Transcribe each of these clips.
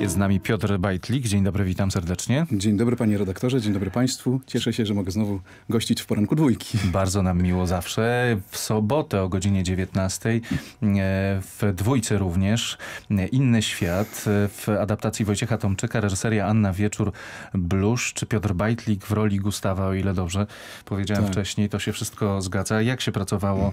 Jest z nami Piotr Bajtlik. Dzień dobry, witam serdecznie. Dzień dobry panie redaktorze, dzień dobry państwu. Cieszę się, że mogę znowu gościć w poranku dwójki. Bardzo nam miło zawsze. W sobotę o godzinie 19 e, w dwójce również e, Inny Świat e, w adaptacji Wojciecha Tomczyka, reżyseria Anna Wieczór Blusz czy Piotr Bajtlik w roli Gustawa, o ile dobrze powiedziałem tak. wcześniej. To się wszystko zgadza. Jak się pracowało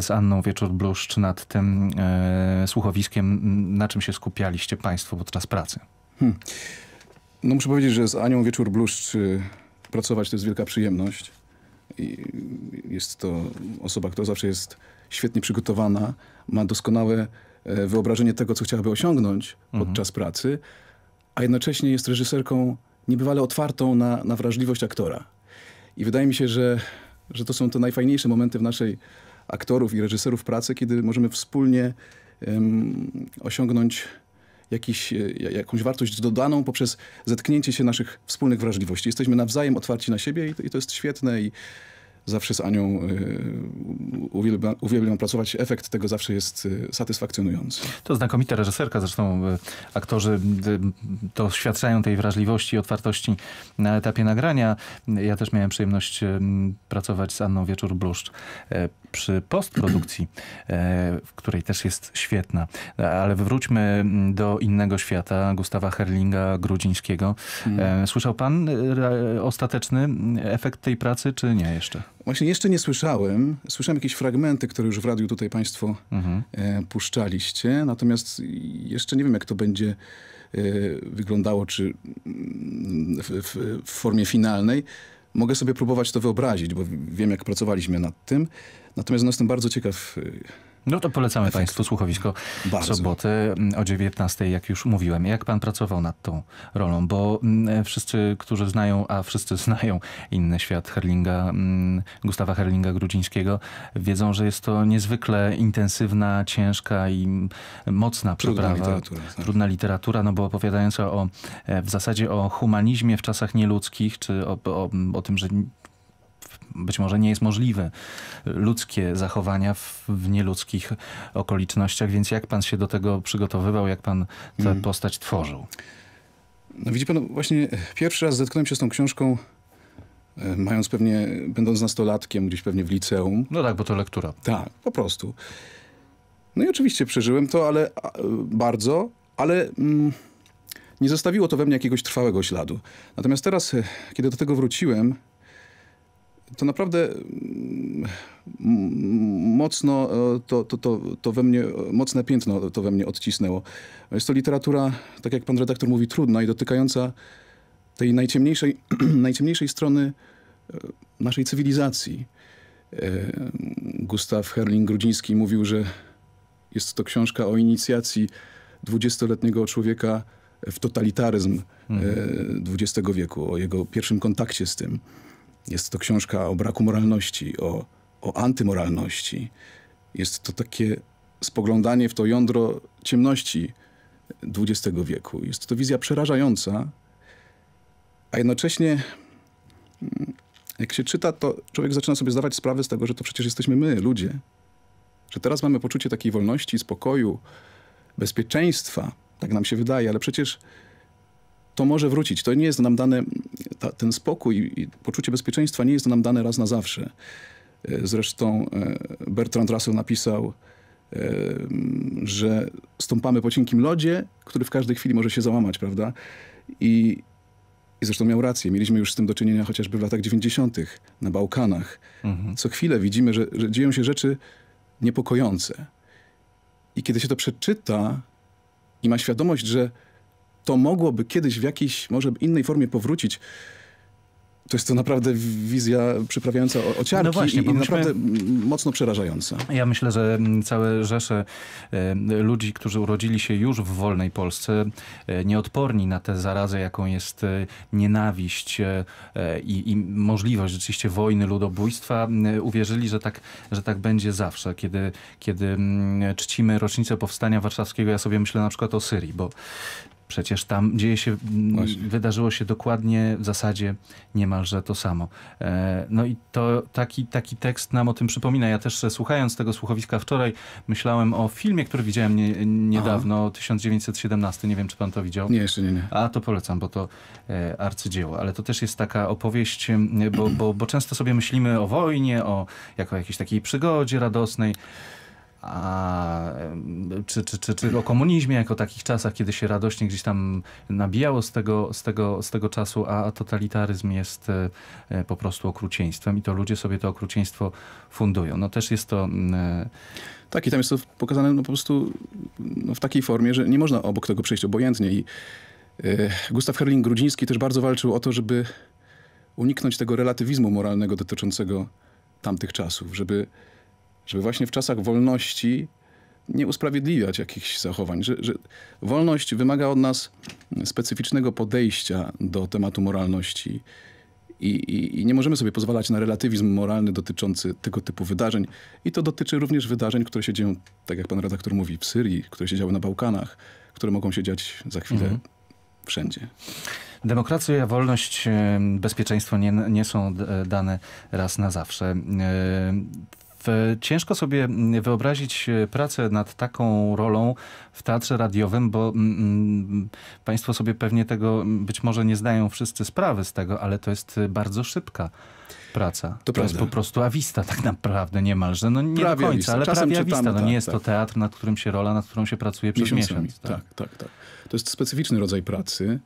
z Anną Wieczór Bluszcz nad tym e, słuchowiskiem? Na czym się skupialiście państwo podczas pracy. Hmm. No muszę powiedzieć, że z Anią Wieczór Bluszcz pracować to jest wielka przyjemność. I jest to osoba, która zawsze jest świetnie przygotowana, ma doskonałe e, wyobrażenie tego, co chciałaby osiągnąć podczas mhm. pracy, a jednocześnie jest reżyserką niebywale otwartą na, na wrażliwość aktora. I wydaje mi się, że, że to są te najfajniejsze momenty w naszej aktorów i reżyserów pracy, kiedy możemy wspólnie um, osiągnąć jakiś, e, jakąś wartość dodaną poprzez zetknięcie się naszych wspólnych wrażliwości. Jesteśmy nawzajem otwarci na siebie i to, i to jest świetne i Zawsze z Anią y, uwielbiam, uwielbiam pracować. Efekt tego zawsze jest y, satysfakcjonujący. To znakomita reżyserka, zresztą y, aktorzy doświadczają tej wrażliwości i otwartości na etapie nagrania. Ja też miałem przyjemność pracować z Anną Wieczór-Bluszcz przy postprodukcji, w której też jest świetna. Ale wróćmy mm, do innego świata, Gustawa Herlinga Grudzińskiego. Hmm. Słyszał pan ostateczny efekt tej pracy, czy nie jeszcze? Właśnie jeszcze nie słyszałem. Słyszałem jakieś fragmenty, które już w radiu tutaj Państwo mhm. E, puszczaliście. Natomiast jeszcze nie wiem, jak to będzie e, wyglądało, czy mm, w, w, w formie finalnej. Mogę sobie próbować to wyobrazić, bo wiem, jak pracowaliśmy nad tym. Natomiast no, jestem bardzo ciekaw e, no to polecamy efekt. Państwu słuchowisko Bardzo. soboty mm, o 19, jak już mówiłem. Jak Pan pracował nad tą rolą? Bo mm, wszyscy, którzy znają, a wszyscy znają inny świat Herlinga, mm, Gustawa Herlinga Grudzińskiego, wiedzą, że jest to niezwykle intensywna, ciężka i mocna trudna przeprawa. Literatura, tak. Trudna literatura, no bo opowiadająca o, e, w zasadzie o humanizmie w czasach nieludzkich, czy o, o, o tym, że być może nie jest możliwe ludzkie zachowania w, w nieludzkich okolicznościach, więc jak pan się do tego przygotowywał, jak pan tę mm. postać tworzył? No widzi pan, no właśnie e, pierwszy raz zetknąłem się z tą książką e, mając pewnie, będąc nastolatkiem, gdzieś pewnie w liceum. No tak, bo to lektura. Tak, po prostu. No i oczywiście przeżyłem to, ale e, bardzo, ale mm, nie zostawiło to we mnie jakiegoś trwałego śladu. Natomiast teraz, kiedy do tego wróciłem, to naprawdę mm, mocno e, to, to, to, to we mnie, mocne piętno to we mnie odcisnęło. Jest to literatura, tak jak pan redaktor mówi, trudna i dotykająca tej najciemniejszej, najciemniejszej strony e, naszej cywilizacji. E, Gustaw Herling-Grudziński mówił, że jest to książka o inicjacji dwudziestoletniego człowieka w totalitaryzm mhm. XX wieku, o jego pierwszym kontakcie z tym. Jest to książka o braku moralności, o, o antymoralności. Jest to takie spoglądanie w to jądro ciemności XX wieku. Jest to wizja przerażająca, a jednocześnie mm, jak się czyta, to człowiek zaczyna sobie zdawać sprawę z tego, że to przecież jesteśmy my, ludzie. Że teraz mamy poczucie takiej wolności, spokoju, bezpieczeństwa. Tak nam się wydaje, ale przecież to może wrócić. To nie jest nam dane, ta, ten spokój i poczucie bezpieczeństwa nie jest nam dane raz na zawsze. E, zresztą e, Bertrand Russell napisał, e, że stąpamy po cienkim lodzie, który w każdej chwili może się załamać, prawda? I, i zresztą miał rację. Mieliśmy już z tym do czynienia chociażby w latach 90. na Bałkanach. Mhm. Co chwilę widzimy, że, że dzieją się rzeczy niepokojące. I kiedy się to przeczyta i ma świadomość, że to mogłoby kiedyś w jakiejś, może innej formie powrócić. To jest to naprawdę wizja przyprawiająca ociarki no właśnie, i, naprawdę mocno przerażająca. Ja myślę, że mm, całe rzesze e, ludzi, którzy urodzili się już w wolnej Polsce, e, nieodporni na tę zarazę, jaką jest e, nienawiść i, i możliwość rzeczywiście wojny, ludobójstwa, uwierzyli, że tak, że tak będzie zawsze. Kiedy, kiedy mm, czcimy rocznicę Powstania Warszawskiego, ja sobie myślę na przykład o Syrii, bo Przecież tam dzieje się, Właśnie. wydarzyło się dokładnie w zasadzie niemalże to samo. E, no i to taki, taki tekst nam o tym przypomina. Ja też e, słuchając tego słuchowiska wczoraj myślałem o filmie, który widziałem nie, e, niedawno, Aha. 1917. Nie wiem, czy pan to widział. Nie, jeszcze nie, nie. A to polecam, bo to arcydzieło. Ale to też jest taka opowieść, bo, bo, bo często sobie myślimy o wojnie, o jako o jakiejś takiej przygodzie radosnej a, czy, czy, czy, czy o komunizmie jako takich czasach, kiedy się radośnie gdzieś tam nabijało z tego, z tego, z tego czasu, a totalitaryzm jest e, e, po prostu okrucieństwem i to ludzie sobie to okrucieństwo fundują. No też jest to... E, tak, i tam jest to pokazane no, po prostu no, w takiej formie, że nie można obok tego przejść obojętnie. I y, Gustaw Herling Grudziński też bardzo walczył o to, żeby uniknąć tego relatywizmu moralnego dotyczącego tamtych czasów, żeby żeby właśnie w czasach wolności nie usprawiedliwiać jakichś zachowań, że, że wolność wymaga od nas specyficznego podejścia do tematu moralności. I, i, I, nie możemy sobie pozwalać na relatywizm moralny dotyczący tego typu wydarzeń. I to dotyczy również wydarzeń, które się dzieją, tak jak pan redaktor mówi, w Syrii, które się działy na Bałkanach, które mogą się dziać za chwilę mhm. wszędzie. Demokracja, wolność, bezpieczeństwo nie, nie są e, dane raz na zawsze. E, E, ciężko sobie mm, wyobrazić e, pracę nad taką rolą w teatrze radiowym, bo mm, mm państwo sobie pewnie tego mm, być może nie zdają wszyscy sprawy z tego, ale to jest e, bardzo szybka praca. To, to jest po prostu awista tak naprawdę niemalże. No nie prawie do końca, ale Czasem prawie awista. No, nie jest tak, to tak. teatr, nad którym się rola, nad którą się pracuje przez miesiąc. Tak. tak, tak, tak. To jest specyficzny rodzaj pracy.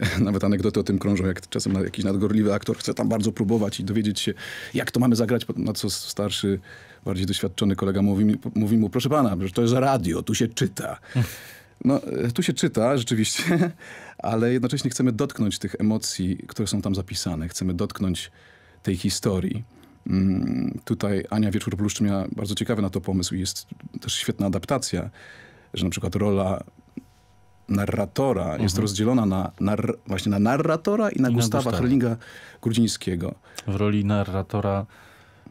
Nawet anegdoty o tym krążą, jak czasem jakiś nadgorliwy aktor chce tam bardzo próbować i dowiedzieć się, jak to mamy zagrać, na co starszy, bardziej doświadczony kolega mówi, mi, mówi mu, proszę pana, że to jest radio, tu się czyta. No, e, tu się czyta rzeczywiście, ale jednocześnie chcemy dotknąć tych emocji, które są tam zapisane. Chcemy dotknąć tej historii. Mm, tutaj Ania Wieczór Pluszcz miała bardzo ciekawy na to pomysł i jest też świetna adaptacja, że na przykład rola narratora mhm. jest rozdzielona na, nar, właśnie na narratora i na I Gustawa Herlinga Grudzińskiego. W roli narratora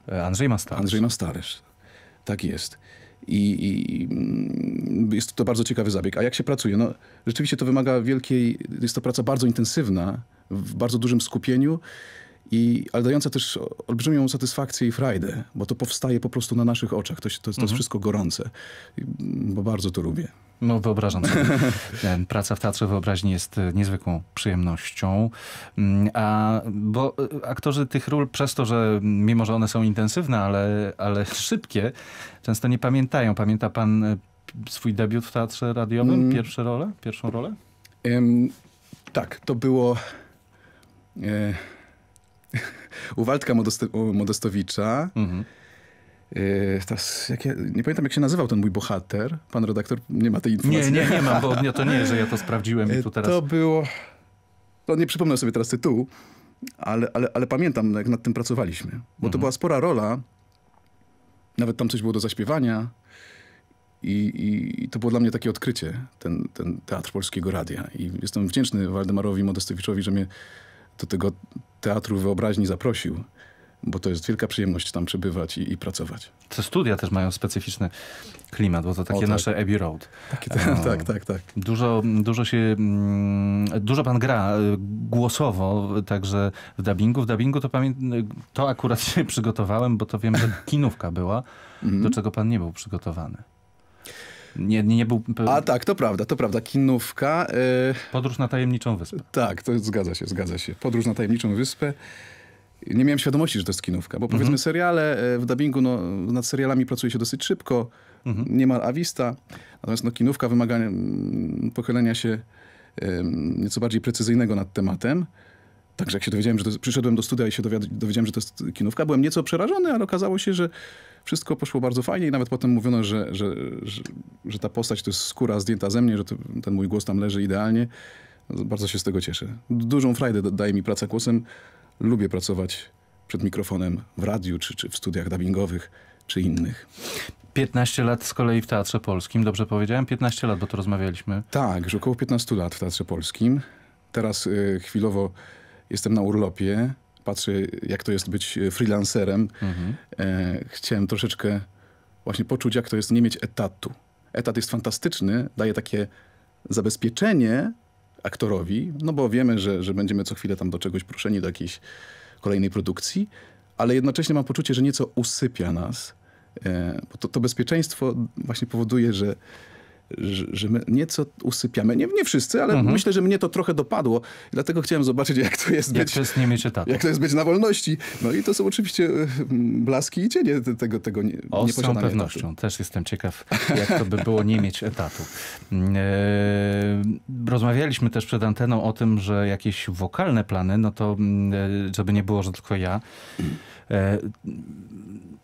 e, Andrzej Mastarysz. Andrzej Mastarysz, tak jest. I, I, mm, jest to bardzo ciekawy zabieg. A jak się pracuje? No, rzeczywiście to wymaga wielkiej, jest to praca bardzo intensywna, w bardzo dużym skupieniu, i, ale dająca też olbrzymią satysfakcję i frajdę, bo to powstaje po prostu na naszych oczach. To, to, to mhm. jest wszystko gorące, bo bardzo to lubię. No wyobrażam sobie. Praca w Teatrze Wyobraźni jest e, niezwykłą przyjemnością. Mm, a, bo e, aktorzy tych ról przez to, że mimo, że one są intensywne, ale, ale szybkie, często nie pamiętają. Pamięta pan e, swój debiut w Teatrze Radiowym? Mm. Pierwsze role? Pierwszą rolę? Um, tak, to było... E, u Waldka Modostowicza... Mm -hmm Yy, Ta, ja, nie pamiętam, jak się nazywał ten mój bohater. Pan redaktor nie ma tej informacji. Nie, nie, nie mam, bo nie, to nie jest, że ja to sprawdziłem i tu yy, teraz... To było... No nie przypomnę sobie teraz tytułu, ale, ale, ale pamiętam, jak nad tym pracowaliśmy. Bo mhm. to była spora rola. Nawet tam coś było do zaśpiewania. I, i, I, to było dla mnie takie odkrycie, ten, ten Teatr Polskiego Radia. I jestem wdzięczny Waldemarowi Modestowiczowi, że mnie do tego teatru wyobraźni zaprosił bo to jest wielka przyjemność tam przebywać i, i pracować. Te studia też mają specyficzny klimat, bo to takie o, tak. nasze Abbey Road. Takie, tak, um, tak, tak, tak, Dużo, dużo się, mm, dużo pan gra y, głosowo, także w dubbingu. W dubbingu to, y, to akurat się przygotowałem, bo to wiem, że kinówka była, do mhm. czego pan nie był przygotowany. Nie, nie, nie, był... A tak, to prawda, to prawda. Kinówka... Y... Podróż na tajemniczą wyspę. Tak, to zgadza się, zgadza się. Podróż na tajemniczą wyspę nie miałem świadomości, że to jest kinówka, bo powiedzmy mhm. seriale e, w dubbingu, no, nad serialami pracuje się dosyć szybko, mhm. niemal awista, natomiast no, kinówka wymaga mm, pochylenia się um, nieco bardziej precyzyjnego nad tematem. Także jak się dowiedziałem, że to, przyszedłem do studia i się dowiedziałem, że to jest kinówka, byłem nieco przerażony, ale okazało się, że wszystko poszło bardzo fajnie i nawet potem mówiono, że, że, że, że ta postać to jest skóra zdjęta ze mnie, że to, ten mój głos tam leży idealnie. Bardzo się z tego cieszę. Dużą frajdę daje mi praca głosem lubię pracować przed mikrofonem w radiu, czy, czy w studiach dubbingowych, czy innych. 15 lat z kolei w Teatrze Polskim, dobrze powiedziałem? 15 lat, bo to rozmawialiśmy. Tak, że około 15 lat w Teatrze Polskim. Teraz y, chwilowo jestem na urlopie, patrzę jak to jest być y, freelancerem. Mhm. E, chciałem troszeczkę właśnie poczuć, jak to jest nie mieć etatu. Etat jest fantastyczny, daje takie zabezpieczenie, aktorowi, no bo wiemy, że, że będziemy co chwilę tam do czegoś proszeni, do jakiejś kolejnej produkcji, ale jednocześnie mam poczucie, że nieco usypia nas, e, bo to, to bezpieczeństwo właśnie powoduje, że że my nieco usypiamy. Nie, nie wszyscy, ale mhm. myślę, że mnie to trochę dopadło. Dlatego chciałem zobaczyć, jak to jest jak być... To jest nie mieć etatu. Jak tak. to jest być na wolności. No i to są oczywiście e, blaski i cienie tego, tego nie, O, z całą pewnością. Etatu. Też jestem ciekaw, jak to by było nie mieć etatu. E, rozmawialiśmy też przed anteną o tym, że jakieś wokalne plany, no to mm, e, żeby nie było, że tylko ja...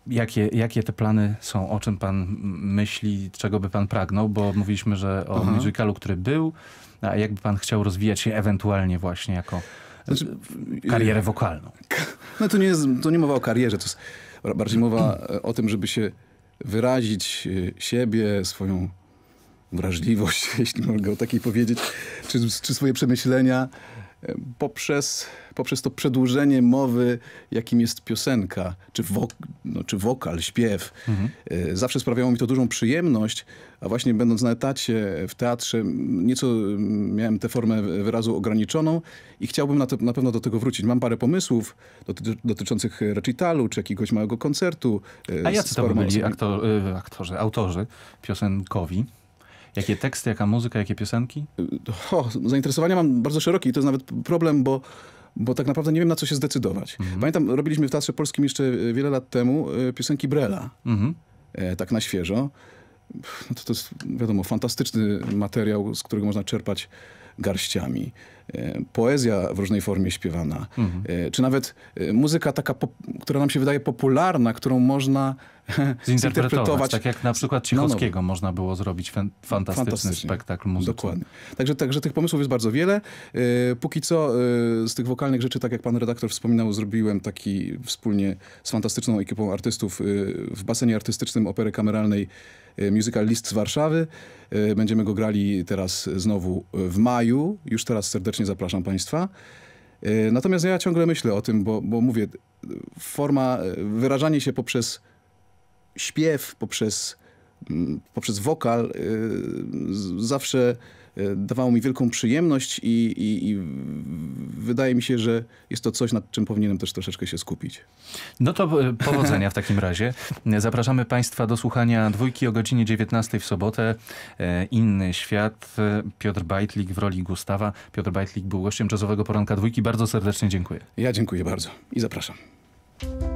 Jakie, jakie te plany są? O czym pan myśli? Czego by pan pragnął? Bo mówiliśmy, że o Aha. Mhm. musicalu, który był, a jakby pan chciał rozwijać się ewentualnie właśnie jako znaczy, karierę wokalną. No to nie, jest, to nie mowa o karierze, to jest bardziej mowa e, o tym, żeby się wyrazić e, siebie, swoją wrażliwość, jeśli mogę o takiej powiedzieć, czy, czy swoje przemyślenia poprzez, poprzez to przedłużenie mowy, jakim jest piosenka, czy, no, czy wokal, śpiew. Mhm. E, zawsze sprawiało mi to dużą przyjemność, a właśnie będąc na etacie w teatrze, nieco miałem tę formę wyrazu ograniczoną i chciałbym na, to, na pewno do tego wrócić. Mam parę pomysłów doty dotyczących recitalu, czy jakiegoś małego koncertu. E, a jacy to byli aktor, e, aktorzy, autorzy piosenkowi? Jakie teksty, jaka muzyka, jakie piosenki? O, zainteresowania mam bardzo szerokie i to jest nawet problem, bo bo tak naprawdę nie wiem, na co się zdecydować. Mhm. Pamiętam, robiliśmy w Teatrze Polskim jeszcze e, wiele lat temu e, piosenki Brela, mhm. e, tak na świeżo. No to, to jest, wiadomo, fantastyczny materiał, z którego można czerpać garściami. E, poezja w różnej formie śpiewana, mhm. czy nawet muzyka taka, która nam się wydaje popularna, którą można zinterpretować. Tak jak na przykład no, no. Cichockiego można było zrobić fantastyczny, fantastyczny. spektakl muzyczny. Dokładnie. Także, także tych pomysłów jest bardzo wiele. E, póki co e, z tych wokalnych rzeczy, tak jak pan redaktor wspominał, zrobiłem taki wspólnie z fantastyczną ekipą artystów e, w basenie artystycznym opery kameralnej musical List z Warszawy. Będziemy go grali teraz znowu w maju. Już teraz serdecznie zapraszam państwa. Natomiast ja ciągle myślę o tym, bo, bo mówię, forma, wyrażanie się poprzez śpiew, poprzez, mm, poprzez wokal y, zawsze y, dawało mi wielką przyjemność i, i, i, wydaje mi się, że jest to coś, nad czym powinienem też troszeczkę się skupić. No to y, powodzenia w takim razie. Zapraszamy Państwa do słuchania dwójki o godzinie 19 w sobotę. Inny świat. Piotr Bajtlik w roli Gustawa. Piotr Bajtlik był gościem czasowego poranka dwójki. Bardzo serdecznie dziękuję. Ja dziękuję bardzo i zapraszam.